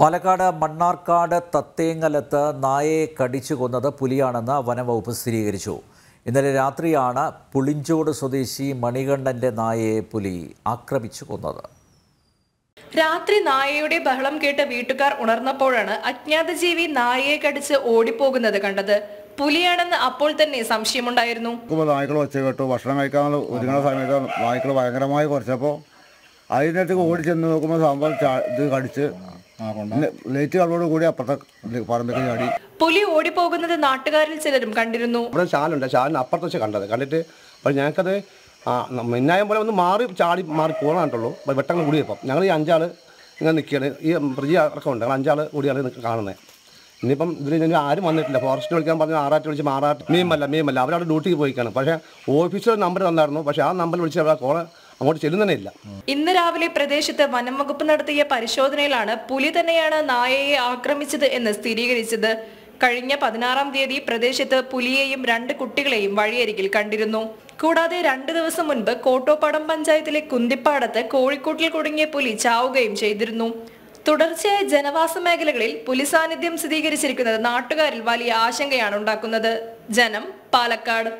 പാലക്കാട് മണ്ണാർക്കാട് തത്തേങ്ങലത്ത് നായയെ കടിച്ചു കൊന്നത് പുലിയാണെന്ന് വനംവകുപ്പ് സ്ഥിരീകരിച്ചു ഇന്നലെ രാത്രിയാണ് പുളിഞ്ചോട് സ്വദേശി മണികണ്ഠന്റെ നായയെ പുലി ആക്രമിച്ചു കൊന്നത് രാത്രി നായയുടെ ബഹളം കേട്ട് വീട്ടുകാർ ഉണർന്നപ്പോഴാണ് അജ്ഞാത ജീവി നായയെ കടിച്ച് ഓടിപ്പോകുന്നത് കണ്ടത് പുലിയാണെന്ന് അപ്പോൾ തന്നെ സംശയമുണ്ടായിരുന്നു നായ്ക്കൾ വെച്ച് കേട്ടു ഭക്ഷണം കഴിക്കാൻ ഒരുങ്ങുന്ന സമയത്ത് നായ്ക്കൾ ഭയങ്കരമായി കുറച്ചപ്പോൾ അതിനകത്തേക്ക് ഓടി ചെന്ന് നോക്കുമ്പോൾ സാമ്പാർ ഇത് കടിച്ച് ലേറ്റ് കളോട് കൂടി അപ്പുറത്തെ പറമ്പേക്ക് ചാടി പുലി ഓടിപ്പോകുന്നത് നാട്ടുകാരിൽ ചിലരും കണ്ടിരുന്നു അവിടെ ചാലുണ്ട് ചാലിന് അപ്പുറത്ത് വെച്ച് കണ്ടത് കണ്ടിട്ട് അപ്പോൾ ഞങ്ങൾക്കത് മിന്നായം പോലെ ഒന്ന് മാറി ചാടി മാറി പോകാനായിട്ടുള്ളൂ അപ്പോൾ വെട്ടങ്ങൾ കൂടിയപ്പം ഞങ്ങൾ ഈ അഞ്ചാൾ ഇങ്ങനെ നിൽക്കുകയാണ് ഈ ബ്രിജ് അടക്കം ഉണ്ട് ഞങ്ങൾ അഞ്ചാൾ കൂടിയാണ് കാണുന്നത് ഇനിയിപ്പം ഇതിൽ ഞങ്ങൾ ആരും വന്നിട്ടില്ല ഫോറസ്റ്റ് വിളിക്കാൻ പറഞ്ഞു ആറാട്ട് വിളിച്ച് ആറാട്ട് മീമല്ല മീമല്ല അവരവിടെ ഡ്യൂട്ടിക്ക് പോയിക്കാണ് പക്ഷേ ഓഫീസർ നമ്പർ തന്നായിരുന്നു പക്ഷേ ആ നമ്പർ വിളിച്ച് അവരെ കോള അങ്ങോട്ട് ചെല്ലുന്നതന്നെ ഇല്ല ഇന്ന് രാവിലെ പ്രദേശത്ത് വനം വകുപ്പ് നടത്തിയ പരിശോധനയിലാണ് പുലി തന്നെയാണ് നായയെ ആക്രമിച്ചത് എന്ന് സ്ഥിരീകരിച്ചത് കഴിഞ്ഞ പതിനാറാം തീയതി പ്രദേശത്ത് പുലിയെയും രണ്ട് കുട്ടികളെയും വഴിയരികിൽ കണ്ടിരുന്നു കൂടാതെ രണ്ടു ദിവസം മുൻപ് കോട്ടോപ്പടം പഞ്ചായത്തിലെ കുന്തിപ്പാടത്ത് കോഴിക്കോട്ടിൽ കുടുങ്ങിയ പുലി ചാവുകയും ചെയ്തിരുന്നു തുടർച്ചയായ ജനവാസ മേഖലകളിൽ പുലി സാന്നിധ്യം സ്ഥിരീകരിച്ചിരിക്കുന്നത് നാട്ടുകാരിൽ വലിയ ആശങ്കയാണ് ഉണ്ടാക്കുന്നത് ജനം പാലക്കാട്